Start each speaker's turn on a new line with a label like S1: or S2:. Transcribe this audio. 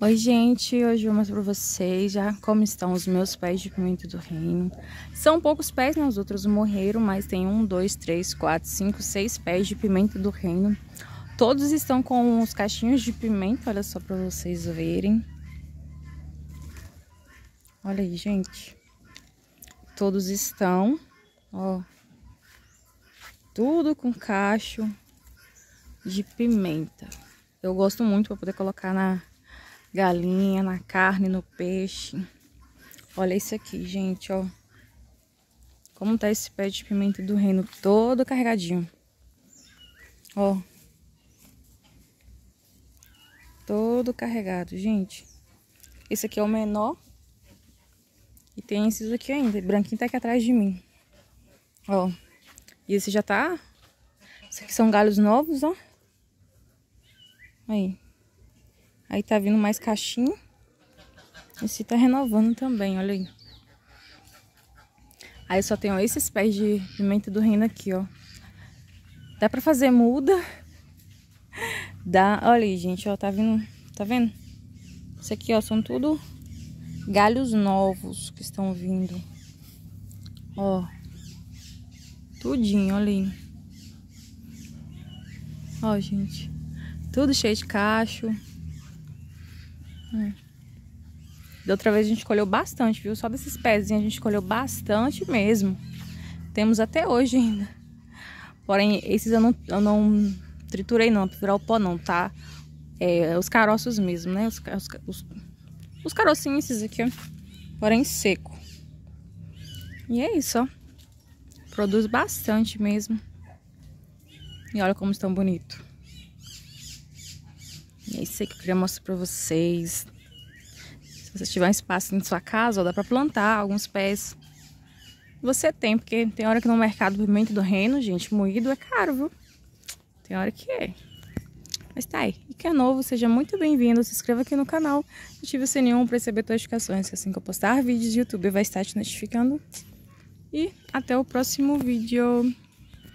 S1: Oi, gente, hoje eu mostro pra vocês já como estão os meus pés de pimenta do reino. São poucos pés, né? Os outros morreram, mas tem um, dois, três, quatro, cinco, seis pés de pimenta do reino. Todos estão com os cachinhos de pimenta, olha só pra vocês verem. Olha aí, gente. Todos estão, ó, tudo com cacho de pimenta. Eu gosto muito pra poder colocar na galinha, na carne, no peixe. Olha isso aqui, gente, ó. Como tá esse pé de pimenta do reino todo carregadinho. Ó. Todo carregado, gente. Esse aqui é o menor. E tem esses aqui ainda. O branquinho tá aqui atrás de mim. Ó. E esse já tá... Esses aqui são galhos novos, ó. Aí. Aí tá vindo mais caixinha. Esse tá renovando também, olha aí. Aí só tenho esses pés de pimenta do reino aqui, ó. Dá pra fazer muda. Dá, olha aí, gente, ó, tá vindo, tá vendo? Isso aqui, ó, são tudo galhos novos que estão vindo. Ó. Tudinho, olha aí. Ó, gente. Tudo cheio de cacho. É. Da outra vez a gente colheu bastante, viu? Só desses pezinhos a gente colheu bastante mesmo. Temos até hoje ainda. Porém, esses eu não, eu não triturei não, triturar o pó não, tá? É, os caroços mesmo, né? Os, os, os carocinhos esses aqui, ó. Porém seco. E é isso, ó. Produz bastante mesmo. E olha como estão bonito. Isso aí que eu queria mostrar pra vocês. Se você tiver um espaço em sua casa, ó, dá pra plantar alguns pés. Você tem, porque tem hora que no mercado do pimenta do reino, gente, moído é caro, viu? Tem hora que é. Mas tá aí. E quem é novo, seja muito bem-vindo. Se inscreva aqui no canal. Ative o sininho para receber notificações. Que assim que eu postar vídeos, no YouTube vai estar te notificando. E até o próximo vídeo.